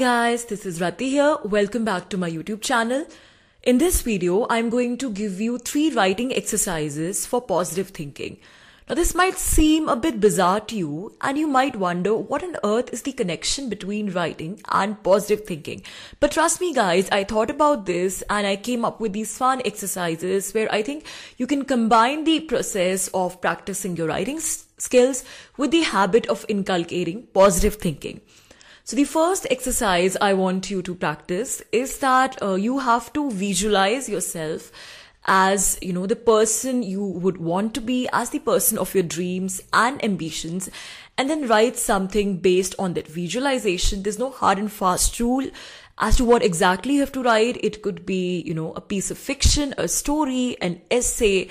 guys, this is Rati here. Welcome back to my YouTube channel. In this video, I'm going to give you three writing exercises for positive thinking. Now this might seem a bit bizarre to you and you might wonder what on earth is the connection between writing and positive thinking. But trust me guys, I thought about this and I came up with these fun exercises where I think you can combine the process of practicing your writing skills with the habit of inculcating positive thinking. So the first exercise I want you to practice is that uh, you have to visualize yourself as you know the person you would want to be as the person of your dreams and ambitions and then write something based on that visualization there's no hard and fast rule as to what exactly you have to write it could be you know a piece of fiction a story an essay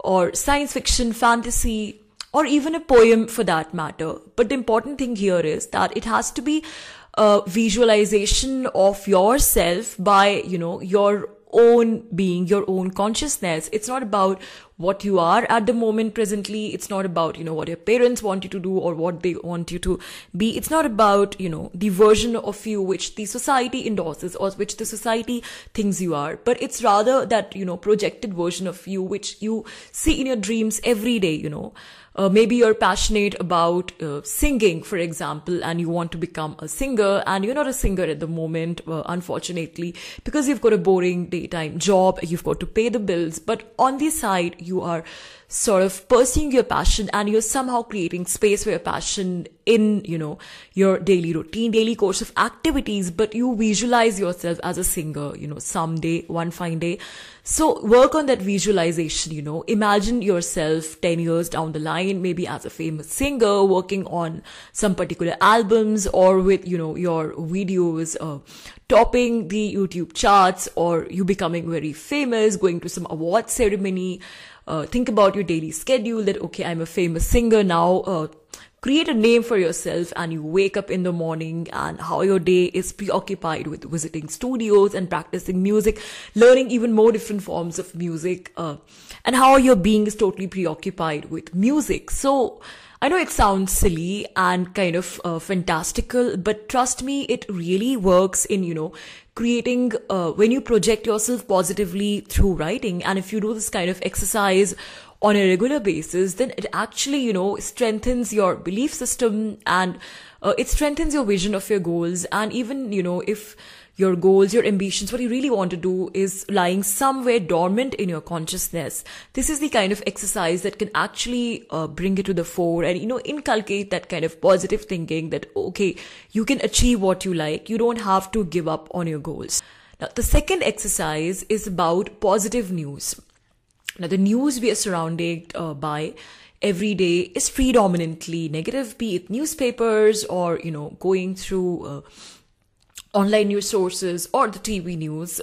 or science fiction fantasy or even a poem for that matter. But the important thing here is that it has to be a visualization of yourself by, you know, your own being, your own consciousness. It's not about what you are at the moment presently. It's not about, you know, what your parents want you to do or what they want you to be. It's not about, you know, the version of you which the society endorses or which the society thinks you are. But it's rather that, you know, projected version of you which you see in your dreams every day, you know uh, maybe you're passionate about uh, singing, for example, and you want to become a singer and you're not a singer at the moment, uh, unfortunately, because you've got a boring daytime job, you've got to pay the bills, but on the side, you are sort of pursuing your passion and you're somehow creating space for your passion in, you know, your daily routine, daily course of activities, but you visualize yourself as a singer, you know, someday, one fine day. So work on that visualization, you know, imagine yourself 10 years down the line maybe as a famous singer working on some particular albums or with, you know, your videos uh, topping the YouTube charts or you becoming very famous, going to some award ceremony. Uh, think about your daily schedule that, okay, I'm a famous singer now. Uh, create a name for yourself and you wake up in the morning and how your day is preoccupied with visiting studios and practicing music, learning even more different forms of music, uh, and how your being is totally preoccupied with music. So, I know it sounds silly and kind of uh, fantastical, but trust me, it really works in, you know, creating, uh, when you project yourself positively through writing. And if you do this kind of exercise on a regular basis, then it actually, you know, strengthens your belief system and uh, it strengthens your vision of your goals. And even, you know, if your goals, your ambitions, what you really want to do is lying somewhere dormant in your consciousness. This is the kind of exercise that can actually uh, bring it to the fore and, you know, inculcate that kind of positive thinking that, okay, you can achieve what you like. You don't have to give up on your goals. Now, the second exercise is about positive news. Now, the news we are surrounded uh, by every day is predominantly negative, be it newspapers or, you know, going through uh, online news sources or the TV news.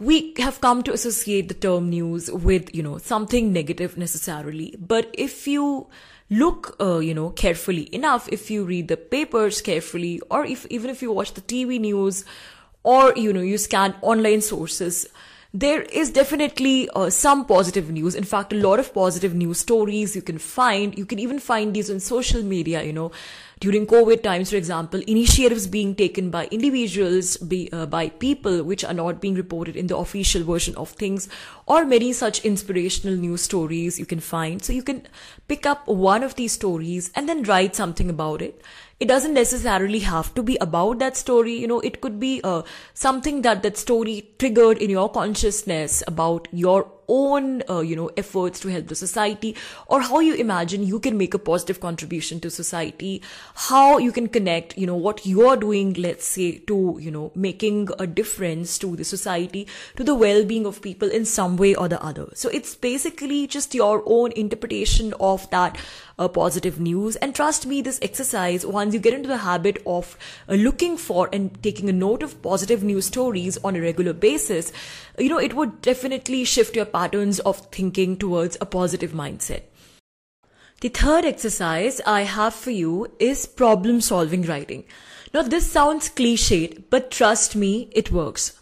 We have come to associate the term news with, you know, something negative necessarily. But if you look, uh, you know, carefully enough, if you read the papers carefully, or if even if you watch the TV news, or you know, you scan online sources, there is definitely uh, some positive news. In fact, a lot of positive news stories you can find. You can even find these on social media, you know. During COVID times, for example, initiatives being taken by individuals, be, uh, by people, which are not being reported in the official version of things, or many such inspirational news stories you can find. So you can pick up one of these stories and then write something about it it doesn't necessarily have to be about that story. You know, it could be uh, something that that story triggered in your consciousness about your own, uh, you know, efforts to help the society or how you imagine you can make a positive contribution to society, how you can connect, you know, what you're doing, let's say, to, you know, making a difference to the society, to the well-being of people in some way or the other. So it's basically just your own interpretation of that uh, positive news. And trust me, this exercise, once you get into the habit of uh, looking for and taking a note of positive news stories on a regular basis, you know, it would definitely shift your patterns of thinking towards a positive mindset. The third exercise I have for you is problem solving writing. Now this sounds cliched, but trust me, it works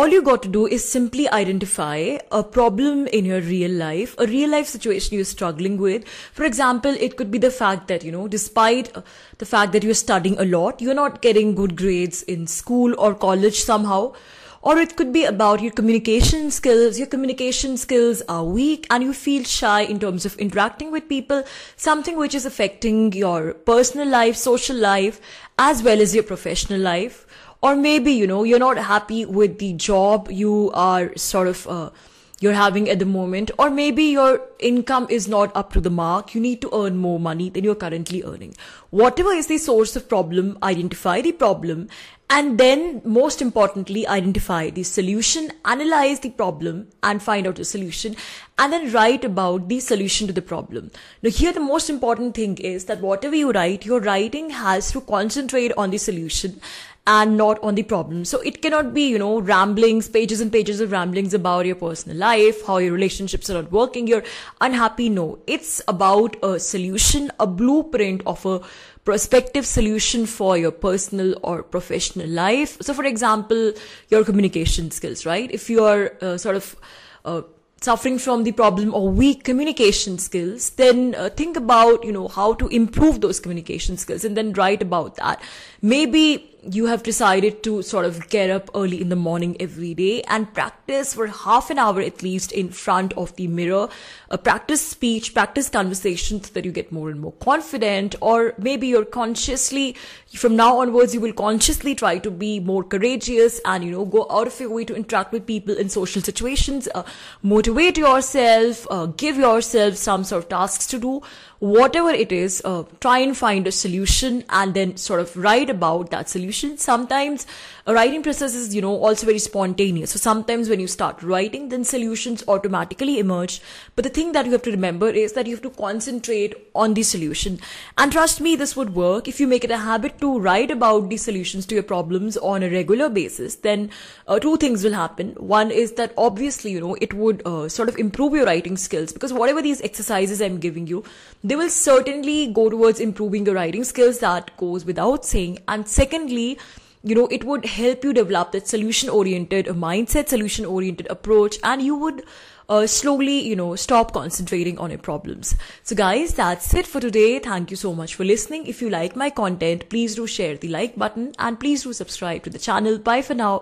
all you got to do is simply identify a problem in your real life, a real life situation you're struggling with. For example, it could be the fact that, you know, despite uh, the fact that you're studying a lot, you're not getting good grades in school or college somehow. Or it could be about your communication skills. Your communication skills are weak and you feel shy in terms of interacting with people, something which is affecting your personal life, social life, as well as your professional life or maybe, you know, you're not happy with the job you are sort of, uh, you're having at the moment, or maybe your income is not up to the mark. You need to earn more money than you're currently earning. Whatever is the source of problem, identify the problem and then most importantly, identify the solution, analyze the problem and find out the solution and then write about the solution to the problem. Now here the most important thing is that whatever you write, your writing has to concentrate on the solution and not on the problem. So it cannot be, you know, ramblings, pages and pages of ramblings about your personal life, how your relationships are not working, you're unhappy. No, it's about a solution, a blueprint of a prospective solution for your personal or professional life. So, for example, your communication skills, right? If you are uh, sort of uh, suffering from the problem or weak communication skills, then uh, think about, you know, how to improve those communication skills and then write about that. Maybe you have decided to sort of get up early in the morning every day and practice for half an hour at least in front of the mirror. Uh, practice speech, practice conversations so that you get more and more confident. Or maybe you're consciously, from now onwards, you will consciously try to be more courageous and, you know, go out of your way to interact with people in social situations. Uh, motivate yourself, uh, give yourself some sort of tasks to do. Whatever it is, uh, try and find a solution and then sort of write about that solution Sometimes a writing process is, you know, also very spontaneous. So sometimes when you start writing, then solutions automatically emerge. But the thing that you have to remember is that you have to concentrate on the solution. And trust me, this would work if you make it a habit to write about the solutions to your problems on a regular basis. Then uh, two things will happen. One is that obviously, you know, it would uh, sort of improve your writing skills because whatever these exercises I'm giving you, they will certainly go towards improving your writing skills. That goes without saying. And secondly, you know it would help you develop that solution oriented mindset solution oriented approach and you would uh, slowly you know stop concentrating on your problems so guys that's it for today thank you so much for listening if you like my content please do share the like button and please do subscribe to the channel bye for now